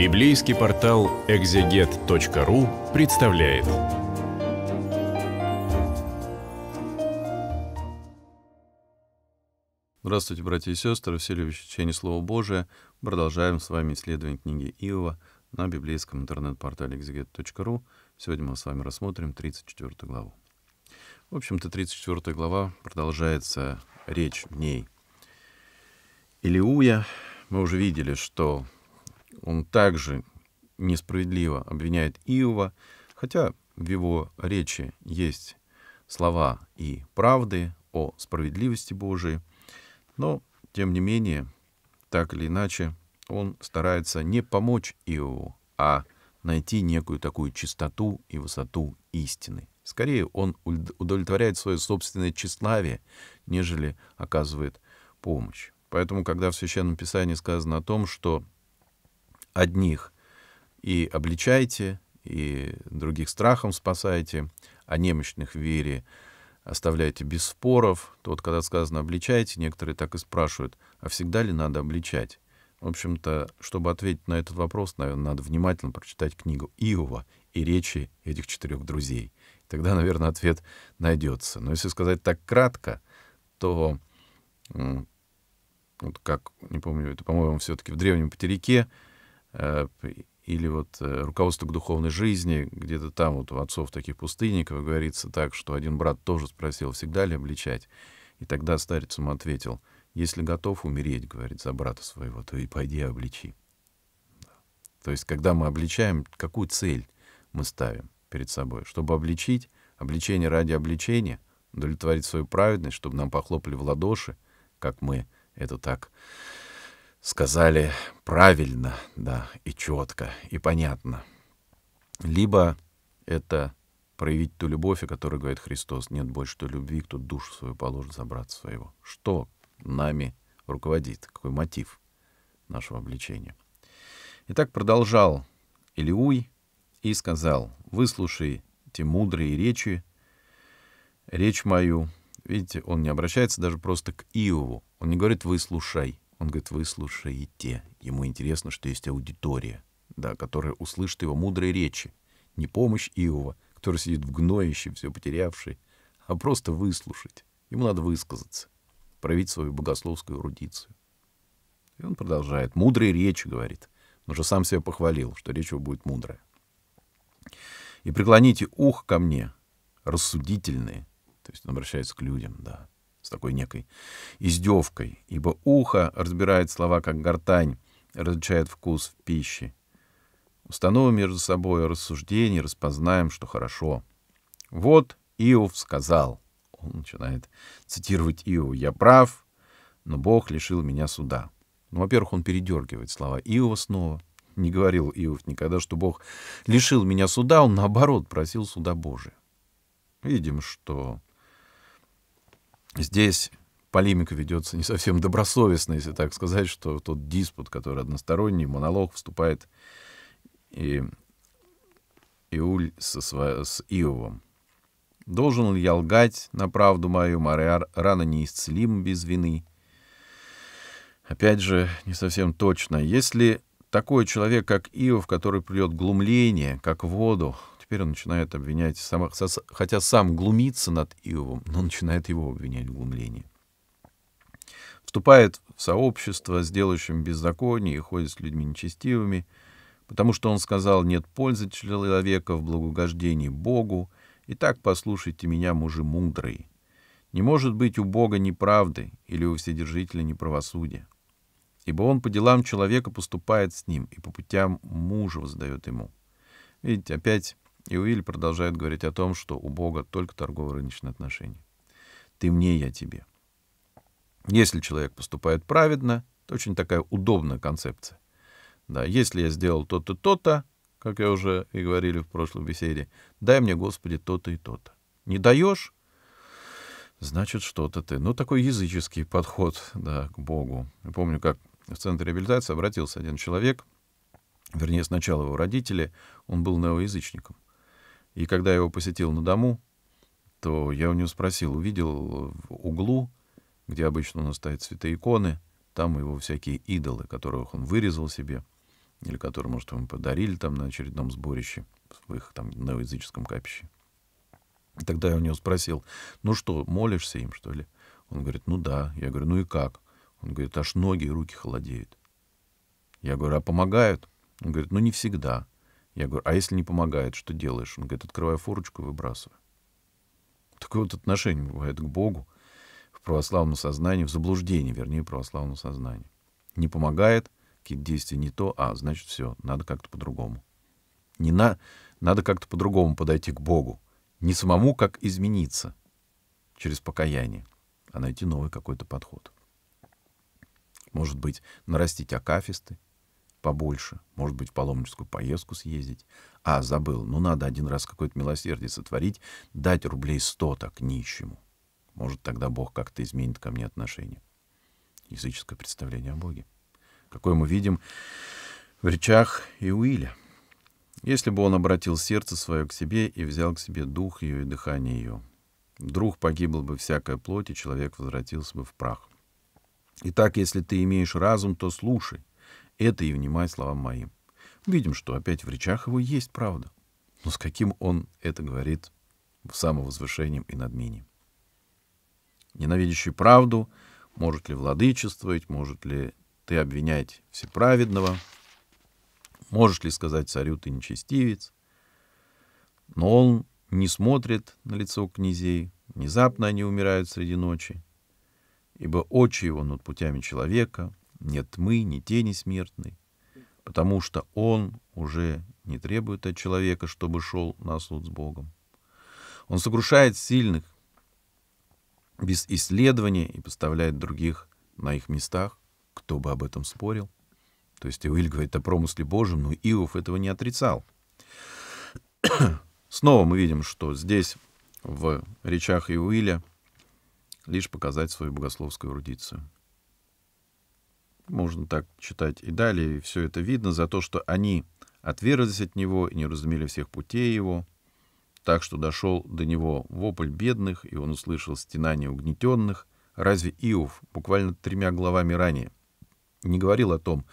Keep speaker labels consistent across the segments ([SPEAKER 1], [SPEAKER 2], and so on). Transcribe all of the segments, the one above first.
[SPEAKER 1] Библейский портал exeget.ru представляет. Здравствуйте, братья и сестры, все любящие чтение Слова Божия. Продолжаем с вами исследование книги Иова на библейском интернет-портале exeget.ru. Сегодня мы с вами рассмотрим 34 главу. В общем-то, 34 глава продолжается речь в ней. Илиуя, мы уже видели, что он также несправедливо обвиняет Иова, хотя в его речи есть слова и правды о справедливости Божией, но, тем не менее, так или иначе, он старается не помочь Иову, а найти некую такую чистоту и высоту истины. Скорее, он удовлетворяет свое собственное тщеславие, нежели оказывает помощь. Поэтому, когда в Священном Писании сказано о том, что одних и обличаете, и других страхом спасаете, а немощных в вере оставляете без споров, то вот когда сказано обличаете, некоторые так и спрашивают, а всегда ли надо обличать? В общем-то, чтобы ответить на этот вопрос, наверное, надо внимательно прочитать книгу Иова и речи этих четырех друзей. Тогда, наверное, ответ найдется. Но если сказать так кратко, то, вот как, не помню, это, по-моему, все-таки в Древнем Патерике Э, или вот э, руководство к духовной жизни, где-то там вот у отцов таких пустынников говорится так, что один брат тоже спросил, всегда ли обличать, и тогда старец ему ответил, если готов умереть, говорит, за брата своего, то и пойди обличи. То есть, когда мы обличаем, какую цель мы ставим перед собой? Чтобы обличить, обличение ради обличения, удовлетворить свою праведность, чтобы нам похлопали в ладоши, как мы это так сказали правильно, да, и четко, и понятно. Либо это проявить ту любовь, о которой говорит Христос, нет больше той любви, кто душу свою положит за брата своего. Что нами руководит, какой мотив нашего обличения. Итак, продолжал Илиуй и сказал, выслушай те мудрые речи, речь мою. Видите, он не обращается даже просто к Иову. Он не говорит «выслушай». Он говорит, выслушайте слушаете. Ему интересно, что есть аудитория, да, которая услышит его мудрые речи. Не помощь Иова, который сидит в гноище, все потерявший, а просто выслушать. Ему надо высказаться, проявить свою богословскую эрудицию. И он продолжает. Мудрые речи, говорит. Он же сам себя похвалил, что речь его будет мудрая. «И преклоните ух ко мне, рассудительные». То есть он обращается к людям, да такой некой издевкой, ибо ухо разбирает слова как гортань, различает вкус в пище. Установим между собой рассуждение, распознаем, что хорошо. Вот Иов сказал, он начинает цитировать Иова, «Я прав, но Бог лишил меня суда». Ну, во-первых, он передергивает слова Иова снова. Не говорил Иов никогда, что Бог лишил меня суда, он, наоборот, просил суда Божия. Видим, что Здесь полемика ведется не совсем добросовестно, если так сказать, что тот диспут, который односторонний, монолог, вступает и Иуль со, сво... с Иовом. Должен ли я лгать на правду мою, моя рана неисцелим без вины? Опять же, не совсем точно. Если такой человек, как Иов, который придет глумление, как воду, теперь он начинает обвинять, сам, хотя сам глумится над Иовом, но начинает его обвинять в глумлении. Вступает в сообщество с беззаконие и ходит с людьми нечестивыми, потому что он сказал, нет пользы человека в благугождении Богу, и так послушайте меня, мужи мудрые. Не может быть у Бога неправды или у Вседержителя неправосудия ибо он по делам человека поступает с ним, и по путям мужа воздает ему. Видите, опять и Уиль продолжает говорить о том, что у Бога только торгово-рыночные отношения. «Ты мне, я тебе». Если человек поступает праведно, это очень такая удобная концепция. Да, если я сделал то-то, то-то, как я уже и говорили в прошлой беседе, дай мне, Господи, то-то и то-то. Не даешь, значит, что-то ты. Ну, такой языческий подход да, к Богу. Я помню, как в центре реабилитации обратился один человек, вернее, сначала его родители, он был неоязычником — и когда я его посетил на дому, то я у него спросил, увидел в углу, где обычно у нас стоят цветы иконы, там его всякие идолы, которых он вырезал себе, или которые, может, ему подарили там на очередном сборище, в их там новоязыческом капище. И тогда я у него спросил, ну что, молишься им, что ли? Он говорит, ну да. Я говорю, ну и как? Он говорит, аж ноги и руки холодеют. Я говорю, а помогают? Он говорит, ну не всегда. Я говорю, а если не помогает, что делаешь? Он говорит, открываю форочку и выбрасываю. Такое вот отношение бывает к Богу в православном сознании, в заблуждении, вернее, в православном сознании. Не помогает, какие-то действия не то, а значит все, надо как-то по-другому. Не на, надо как-то по-другому подойти к Богу. Не самому, как измениться через покаяние, а найти новый какой-то подход. Может быть, нарастить акафисты, побольше, может быть, в паломническую поездку съездить. А, забыл, ну надо один раз какое-то милосердие сотворить, дать рублей сто так нищему. Может, тогда Бог как-то изменит ко мне отношение. Языческое представление о Боге. Какое мы видим в речах Иуиля. Если бы он обратил сердце свое к себе и взял к себе дух ее и дыхание ее, вдруг погибла бы всякая плоть, и человек возвратился бы в прах. Итак, если ты имеешь разум, то слушай это и внимай словам моим. Видим, что опять в речах его есть правда. Но с каким он это говорит в самовозвышением и надмением? Ненавидящий правду, может ли владычествовать, может ли ты обвинять всеправедного, можешь ли сказать царю ты нечестивец, но он не смотрит на лицо князей, внезапно они умирают среди ночи, ибо очи его над путями человека, нет тьмы, ни тени смертной, потому что Он уже не требует от человека, чтобы шел на суд с Богом. Он сокрушает сильных без исследования и поставляет других на их местах, кто бы об этом спорил. То есть Иоиль говорит о промысле Божьем, но Иов этого не отрицал. Снова мы видим, что здесь в речах Иуиля лишь показать свою богословскую эрудицию можно так читать и далее, и все это видно за то, что они отверзались от него и не разумели всех путей его, так что дошел до него вопль бедных, и он услышал стенание угнетенных. Разве Иов буквально тремя главами ранее не говорил о том,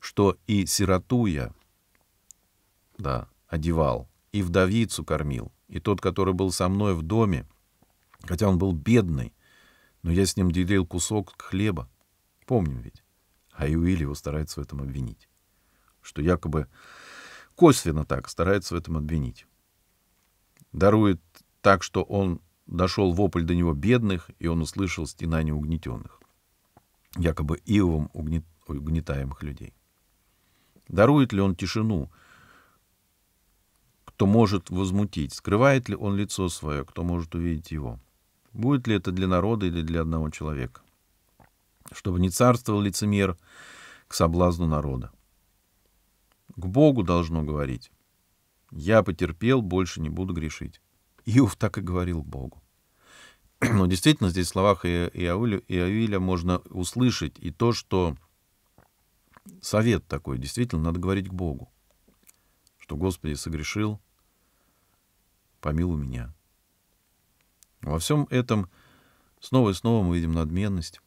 [SPEAKER 1] что и сироту я, да, одевал, и вдовицу кормил, и тот, который был со мной в доме, хотя он был бедный, но я с ним делил кусок хлеба. Помню ведь. А Иуиль его старается в этом обвинить. Что якобы косвенно так старается в этом обвинить. Дарует так, что он дошел вопль до него бедных, и он услышал стенание угнетенных. Якобы Иовом угнет, угнетаемых людей. Дарует ли он тишину, кто может возмутить? Скрывает ли он лицо свое, кто может увидеть его? Будет ли это для народа или для одного человека? чтобы не царствовал лицемер к соблазну народа. К Богу должно говорить. Я потерпел, больше не буду грешить. Иов так и говорил Богу. Но действительно, здесь в словах Иовиля можно услышать и то, что совет такой, действительно, надо говорить к Богу, что Господи согрешил, помилуй меня. Во всем этом снова и снова мы видим надменность,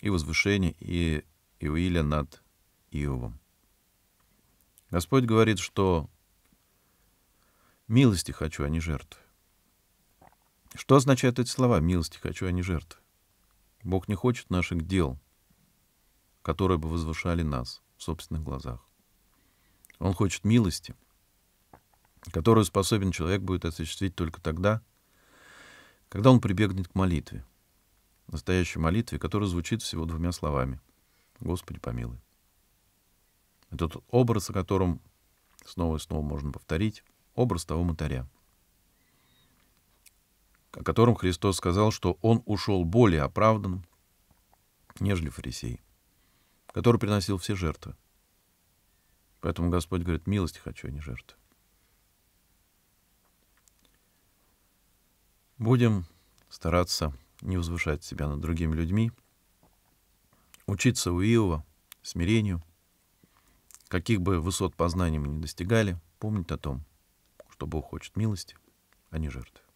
[SPEAKER 1] и возвышение и Иуиля над Иовом. Господь говорит, что «милости хочу, а не жертвы». Что означают эти слова «милости хочу, а не жертвы»? Бог не хочет наших дел, которые бы возвышали нас в собственных глазах. Он хочет милости, которую способен человек будет осуществить только тогда, когда он прибегнет к молитве, настоящей молитве, которая звучит всего двумя словами. «Господи, помилуй». Этот образ, о котором снова и снова можно повторить, образ того мотаря, о котором Христос сказал, что он ушел более оправданным, нежели фарисей, который приносил все жертвы. Поэтому Господь говорит, милости хочу, а не жертвы. Будем стараться не возвышать себя над другими людьми, учиться у Иова, смирению, каких бы высот познаний мы ни достигали, помнить о том, что Бог хочет милости, а не жертвы.